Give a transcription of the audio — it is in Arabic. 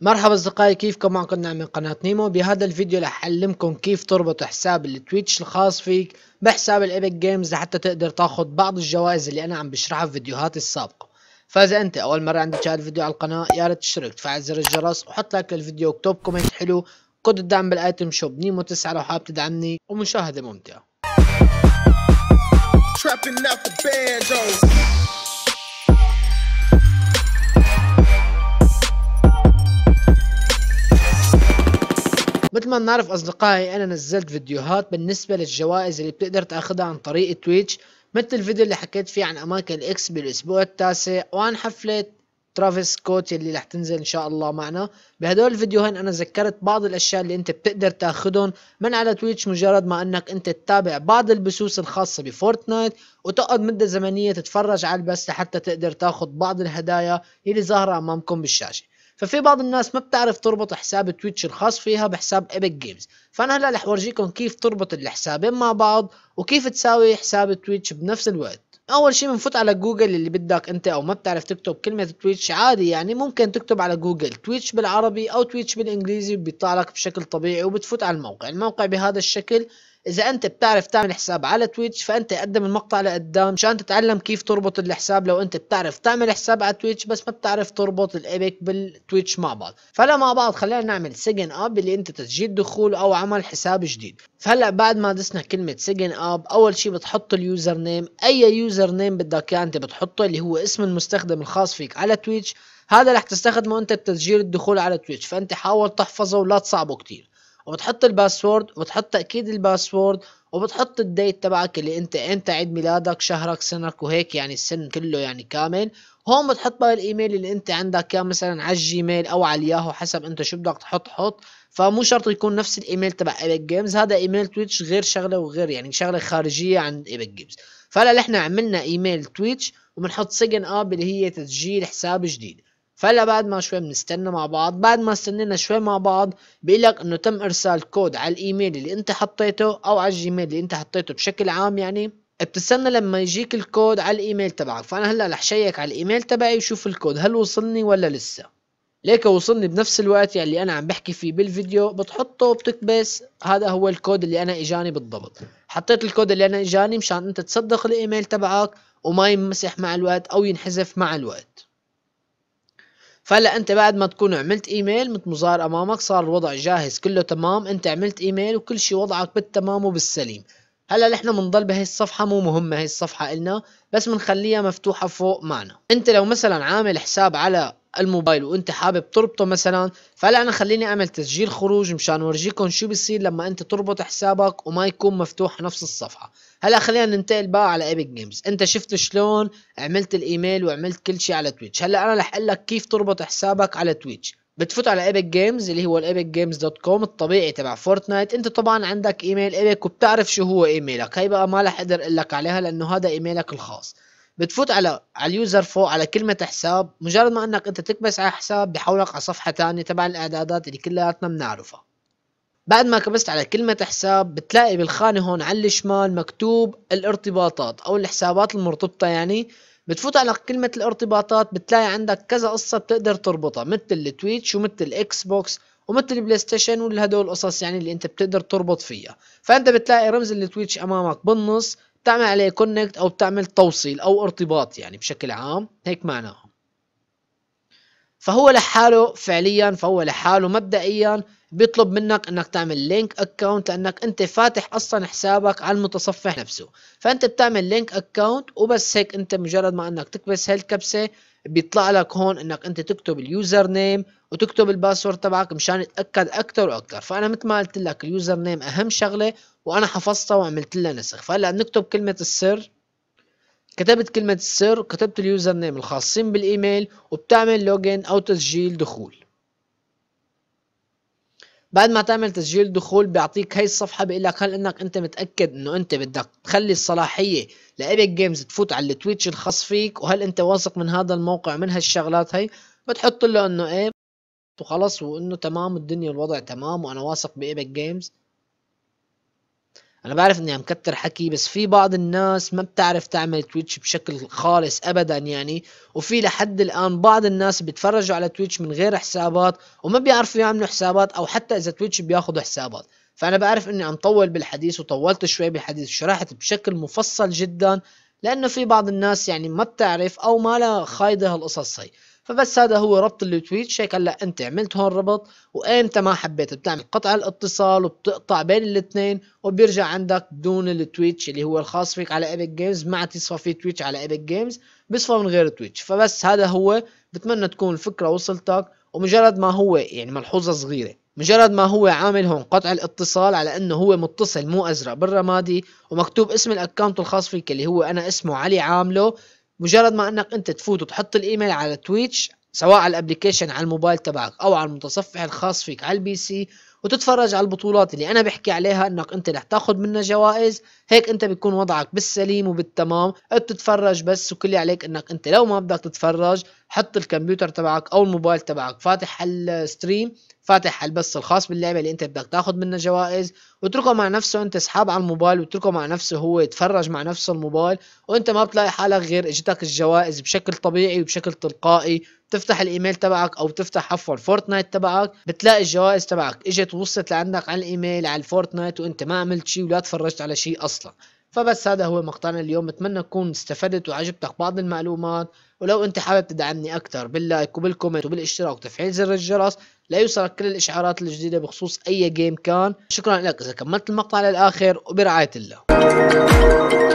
مرحبا اصدقائي كيفكم معكم نعم من قناة نيمو بهذا الفيديو رح اعلمكم كيف تربط حساب التويتش الخاص فيك بحساب الايبك جيمز لحتى تقدر تاخد بعض الجوائز اللي انا عم بشرحها في فيديوهاتي السابقة فاذا انت اول مرة عندك هذا الفيديو على القناة يا ريت تشترك تفعل زر الجرس وحط لايك للفيديو واكتب كومنت حلو كود الدعم بالايتم شوب نيمو 9 لو حابب تدعمني ومشاهدة ممتعة مثل ما نعرف اصدقائي انا نزلت فيديوهات بالنسبة للجوائز اللي بتقدر تاخذها عن طريق تويتش مثل الفيديو اللي حكيت فيه عن اماكن الاكس بالاسبوع التاسع وعن حفلة ترافيس كوت اللي رح تنزل ان شاء الله معنا بهدول الفيديوهين انا ذكرت بعض الاشياء اللي انت بتقدر تاخذهم من على تويتش مجرد ما انك انت تتابع بعض البثوث الخاصه بفورتنايت وتقعد مده زمنيه تتفرج على البث لحتى تقدر تاخذ بعض الهدايا اللي ظاهره امامكم بالشاشه ففي بعض الناس ما بتعرف تربط حساب تويتش الخاص فيها بحساب ايبك جيمز فانا هلا رح اورجيكم كيف تربط الحسابين مع بعض وكيف تساوي حساب تويتش بنفس الوقت اول شيء بنفوت على جوجل اللي بدك انت او ما بتعرف تكتب كلمه تويتش عادي يعني ممكن تكتب على جوجل تويتش بالعربي او تويتش بالانجليزي بيطلع لك بشكل طبيعي وبتفوت على الموقع الموقع بهذا الشكل اذا انت بتعرف تعمل حساب على تويتش فانت قدم المقطع لقدام مشان تتعلم كيف تربط الحساب لو انت بتعرف تعمل حساب على تويتش بس ما بتعرف تربط الايبك بالتويتش مع بعض فلا مع بعض خلينا نعمل سجن اب اللي انت تسجيل دخول او عمل حساب جديد فهلا بعد ما دسنا كلمه سجن اب اول شيء بتحط اليوزر نيم اي يوزر نيم بدك اياه انت بتحطه اللي هو اسم المستخدم الخاص فيك على تويتش هذا رح تستخدمه انت بتسجيل الدخول على تويتش فانت حاول تحفظه ولا تصعبه كتير وبتحط الباسورد وبتحط تاكيد الباسورد وبتحط الديت تبعك اللي انت امتى عيد ميلادك شهرك سنك وهيك يعني السن كله يعني كامل هون بتحط بقى الايميل اللي انت عندك يا مثلا على الجيميل او على الياهو حسب انت شو بدك تحط حط فمو شرط يكون نفس الايميل تبع ايبك جيمز هذا ايميل تويتش غير شغله وغير يعني شغله خارجيه عن ايبك جيمز فهلا نحن عملنا ايميل تويتش وبنحط سجن اب اللي هي تسجيل حساب جديد فهلا بعد ما شوي بنستنى مع بعض بعد ما استنينا شوي مع بعض بيقول لك انه تم ارسال كود على الايميل اللي انت حطيته او على الجيميل اللي انت حطيته بشكل عام يعني بتستنى لما يجيك الكود على الايميل تبعك فانا هلا رح شيك على الايميل تبعي وشوف الكود هل وصلني ولا لسه ليك وصلني بنفس الوقت يعني اللي انا عم بحكي فيه بالفيديو بتحطه وبتكبس هذا هو الكود اللي انا اجاني بالضبط حطيت الكود اللي انا اجاني مشان انت تصدق الايميل تبعك وما ينمسح مع الوقت او ينحذف مع الوقت فهلا انت بعد ما تكون عملت ايميل مثل مظاهر امامك صار الوضع جاهز كله تمام انت عملت ايميل وكل شيء وضعك بالتمام وبالسليم هلا نحن بنضل بهي الصفحه مو مهمه هي الصفحه النا بس بنخليها مفتوحه فوق معنا انت لو مثلا عامل حساب على الموبايل وانت حابب تربطه مثلا فهلا انا خليني اعمل تسجيل خروج مشان اورجيكم شو بيصير لما انت تربط حسابك وما يكون مفتوح نفس الصفحه هلا خلينا ننتقل بقى على ايبك جيمز انت شفت شلون عملت الايميل وعملت كل شيء على تويتش هلا انا رح اقول لك كيف تربط حسابك على تويتش بتفوت على ايبك جيمز اللي هو الايبك جيمز دوت كوم الطبيعي تبع فورتنايت انت طبعا عندك ايميل ايبك وبتعرف شو هو ايميلك هي بقى ما رح اقدر اقول لك عليها لانه هذا ايميلك الخاص بتفوت على على اليوزر فوق على كلمة حساب مجرد ما انك انت تكبس على حساب بحولك على صفحة ثانية تبع الاعدادات اللي كلياتنا بنعرفها بعد ما كبست على كلمة حساب بتلاقي بالخانة هون على الشمال مكتوب الارتباطات أو الحسابات المرتبطة يعني بتفوت على كلمة الارتباطات بتلاقي عندك كذا قصة بتقدر تربطها مثل التويتش ومثل الاكس بوكس ومثل البلاي ستيشن والهدول القصص يعني اللي انت بتقدر تربط فيها فانت بتلاقي رمز التويتش امامك بالنص بتعمل عليه كونكت او بتعمل توصيل او ارتباط يعني بشكل عام هيك معناها فهو لحاله فعليا فهو لحاله مبدئيا بيطلب منك انك تعمل لينك اكونت لانك انت فاتح اصلا حسابك على المتصفح نفسه فانت بتعمل لينك اكونت وبس هيك انت مجرد ما انك تكبس هالكبسه بيطلع لك هون انك انت تكتب اليوزر نيم وتكتب الباسورد تبعك مشان يتاكد اكثر واكثر فانا مثل ما قلت لك اليوزر نيم اهم شغله وانا حفظتها وعملت لها نسخ فهلا بنكتب كلمه السر كتبت كلمة السر كتبت اليوزر نيم الخاصين بالايميل وبتعمل لوجين او تسجيل دخول بعد ما تعمل تسجيل دخول بيعطيك هاي الصفحه بيقول لك هل انك انت متاكد انه انت بدك تخلي الصلاحيه لابيك جيمز تفوت على التويتش الخاص فيك وهل انت واثق من هذا الموقع من هالشغلات هي بتحط له انه ايه وخلص وانه تمام الدنيا الوضع تمام وانا واثق بأبيك جيمز انا بعرف اني عم كتر حكي بس في بعض الناس ما بتعرف تعمل تويتش بشكل خالص ابدا يعني وفي لحد الان بعض الناس بيتفرجوا على تويتش من غير حسابات وما بيعرفوا يعملوا حسابات او حتى اذا تويتش بياخذوا حسابات فانا بعرف اني عم طول بالحديث وطولت شوي بالحديث وشرحت بشكل مفصل جدا لانه في بعض الناس يعني ما بتعرف او ما لها خايضه هالقصص هي فبس هذا هو ربط التويتش هيك هلا انت عملت هون ربط وامتى ما حبيت بتعمل قطع الاتصال وبتقطع بين الاثنين وبيرجع عندك دون التويتش اللي هو الخاص فيك على ايبك جيمز ما عاد يصفى في تويتش على ايبك جيمز بيصفى من غير تويتش فبس هذا هو بتمنى تكون الفكره وصلتك ومجرد ما هو يعني ملحوظه صغيره مجرد ما هو عامل هون قطع الاتصال على انه هو متصل مو ازرق بالرمادي ومكتوب اسم الاكونت الخاص فيك اللي هو انا اسمه علي عامله مجرد ما انك انت تفوت وتحط الايميل على تويتش سواء على الابلكيشن على الموبايل تبعك او على المتصفح الخاص فيك على البي سي وتتفرج على البطولات اللي انا بحكي عليها انك انت رح تاخذ منها جوائز هيك انت بيكون وضعك بالسليم وبالتمام بتتفرج بس وكل اللي عليك انك انت لو ما بدك تتفرج حط الكمبيوتر تبعك او الموبايل تبعك فاتح الستريم فاتح البث الخاص باللعبه اللي انت بدك تاخذ منها جوائز واتركه مع نفسه انت اسحاب على الموبايل واتركه مع نفسه هو يتفرج مع نفسه الموبايل وانت ما بتلاقي حالك غير اجتك الجوائز بشكل طبيعي وبشكل تلقائي تفتح الايميل تبعك او تفتح عفوا فورتنايت تبعك بتلاقي الجوائز تبعك اجت وصلت لعندك على الايميل على الفورتنايت وانت ما عملت شيء ولا تفرجت على شيء اصلا فبس هذا هو مقطعنا اليوم بتمنى تكون استفدت وعجبتك بعض المعلومات ولو انت حابب تدعمني اكثر باللايك وبالكومنت وبالاشتراك وتفعيل زر الجرس ليوصلك كل الاشعارات الجديده بخصوص اي جيم كان شكرا لك اذا كملت المقطع للاخر وبرعايه الله